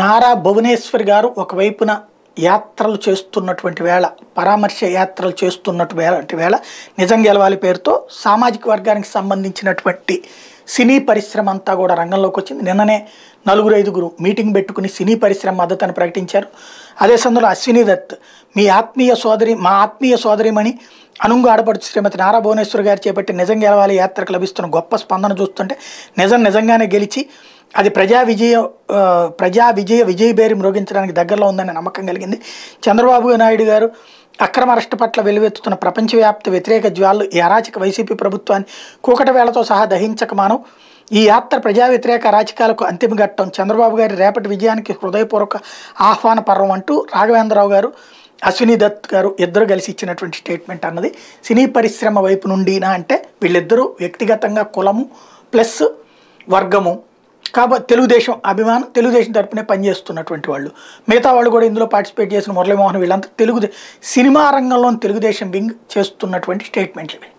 నారా భువనేశ్వరి గారు ఒకవైపున యాత్రలు చేస్తున్నటువంటి వేళ పరామర్శ యాత్రలు చేస్తున్నటువంటి వేళ నిజం గెలవాలి పేరుతో సామాజిక వర్గానికి సంబంధించినటువంటి సినీ పరిశ్రమ అంతా కూడా రంగంలోకి వచ్చింది నిన్ననే నలుగురు ఐదుగురు మీటింగ్ పెట్టుకుని సినీ పరిశ్రమ మద్దతుని ప్రకటించారు అదే సందర్భంలో అశ్విని దత్ మీ ఆత్మీయ సోదరి మా ఆత్మీయ సోదరిమణి అనుంగు ఆడపడుచు శ్రీమతి నారా భువనేశ్వర్ గారు చేపట్టి నిజం గెలవాలి యాత్రకు లభిస్తున్న గొప్ప స్పందన చూస్తుంటే నిజం నిజంగానే గెలిచి అది ప్రజా విజయం ప్రజా విజయ విజయ బేరి మ్రోగించడానికి దగ్గరలో ఉందనే నమ్మకం కలిగింది చంద్రబాబు నాయుడు గారు అక్రమ అరెస్టు పట్ల వెలువెత్తుతున్న ప్రపంచవ్యాప్త వ్యతిరేక జ్వాలు ఈ అరాచక వైసీపీ ప్రభుత్వాన్ని కూకట వేళతో సహా దహించక మానం ఈ యాత్ర ప్రజా వ్యతిరేక అరాచకాలకు అంతిమ ఘట్టం చంద్రబాబు గారి రేపటి విజయానికి హృదయపూర్వక ఆహ్వాన పర్వం అంటూ రాఘవేంద్రరావు గారు అశ్విని దత్ గారు ఇద్దరు కలిసి ఇచ్చినటువంటి స్టేట్మెంట్ అన్నది సినీ పరిశ్రమ వైపు నుండినా అంటే వీళ్ళిద్దరూ వ్యక్తిగతంగా కులము ప్లస్ వర్గము కాబట్టి తెలుగుదేశం అభిమానం తెలుగుదేశం తరపునే పనిచేస్తున్నటువంటి వాళ్ళు మిగతా వాళ్ళు కూడా ఇందులో పార్టిసిపేట్ చేసిన మురళీమోహన్ వీళ్ళంతా తెలుగు సినిమా రంగంలో తెలుగుదేశం వింగ్ చేస్తున్నటువంటి స్టేట్మెంట్లు ఇవి